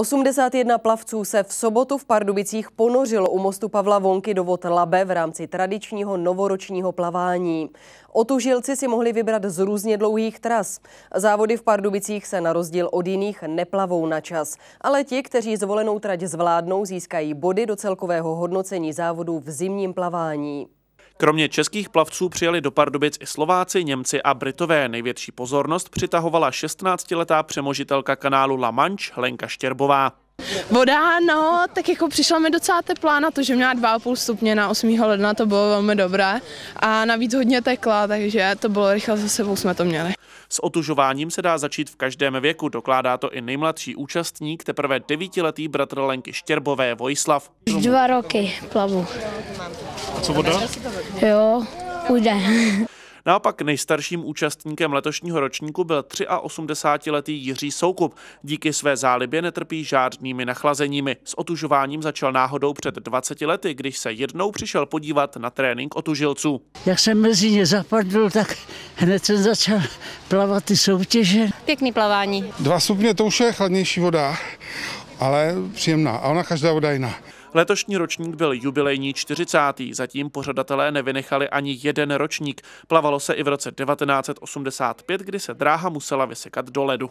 81 plavců se v sobotu v Pardubicích ponořilo u mostu Pavla Vonky do vod Labe v rámci tradičního novoročního plavání. Otužilci si mohli vybrat z různě dlouhých tras. Závody v Pardubicích se na rozdíl od jiných neplavou na čas, ale ti, kteří zvolenou trať zvládnou, získají body do celkového hodnocení závodu v zimním plavání. Kromě českých plavců přijeli do Pardubic i Slováci, Němci a Britové. Největší pozornost přitahovala 16-letá přemožitelka kanálu La Manche Lenka Štěrbová. Voda, no, tak jako přišla mi docela teplá na to, že měla 2,5 stupně na 8. ledna, to bylo velmi dobré a navíc hodně tekla, takže to bylo rychle, za sebou jsme to měli. S otužováním se dá začít v každém věku, dokládá to i nejmladší účastník, teprve devítiletý bratr Lenky Štěrbové Vojslav. Už dva roky plavu. Co voda? Jo, půjde. Naopak nejstarším účastníkem letošního ročníku byl 83-letý Jiří Soukup. Díky své zálibě netrpí žádnými nachlazeními. S otužováním začal náhodou před 20 lety, když se jednou přišel podívat na trénink otužilců. Jak jsem mezi ně zapadl, tak hned jsem začal plavat ty soutěže. Pěkný plavání. Dva stupně to už je chladnější voda, ale příjemná. A ona každá voda jiná. Letošní ročník byl jubilejní 40. Zatím pořadatelé nevynechali ani jeden ročník. Plavalo se i v roce 1985, kdy se dráha musela vysekat do ledu.